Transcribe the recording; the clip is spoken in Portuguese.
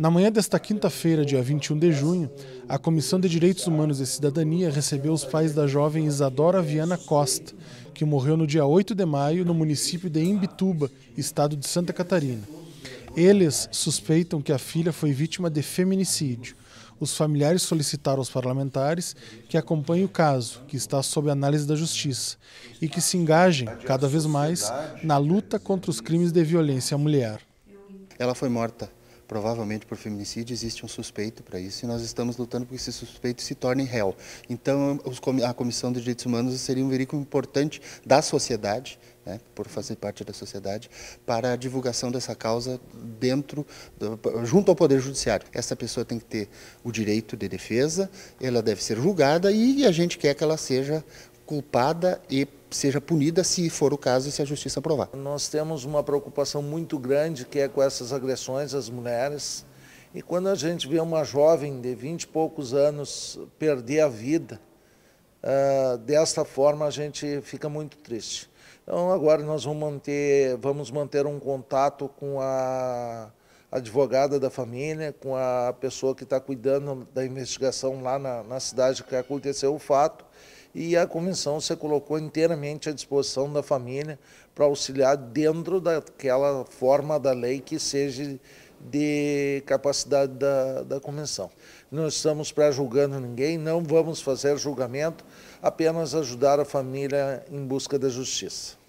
Na manhã desta quinta-feira, dia 21 de junho, a Comissão de Direitos Humanos e Cidadania recebeu os pais da jovem Isadora Viana Costa, que morreu no dia 8 de maio no município de Imbituba, estado de Santa Catarina. Eles suspeitam que a filha foi vítima de feminicídio. Os familiares solicitaram aos parlamentares que acompanhem o caso, que está sob análise da justiça, e que se engajem cada vez mais na luta contra os crimes de violência à mulher. Ela foi morta provavelmente por feminicídio, existe um suspeito para isso e nós estamos lutando para que esse suspeito se torne réu. Então, a Comissão de Direitos Humanos seria um veículo importante da sociedade, né, por fazer parte da sociedade, para a divulgação dessa causa dentro, junto ao Poder Judiciário. Essa pessoa tem que ter o direito de defesa, ela deve ser julgada e a gente quer que ela seja culpada e seja punida, se for o caso, se a justiça aprovar. Nós temos uma preocupação muito grande que é com essas agressões às mulheres. E quando a gente vê uma jovem de 20 e poucos anos perder a vida, uh, desta forma a gente fica muito triste. Então agora nós vamos manter, vamos manter um contato com a advogada da família, com a pessoa que está cuidando da investigação lá na, na cidade que aconteceu o fato e a convenção se colocou inteiramente à disposição da família para auxiliar dentro daquela forma da lei que seja de capacidade da, da convenção. Não estamos pré-julgando ninguém, não vamos fazer julgamento, apenas ajudar a família em busca da justiça.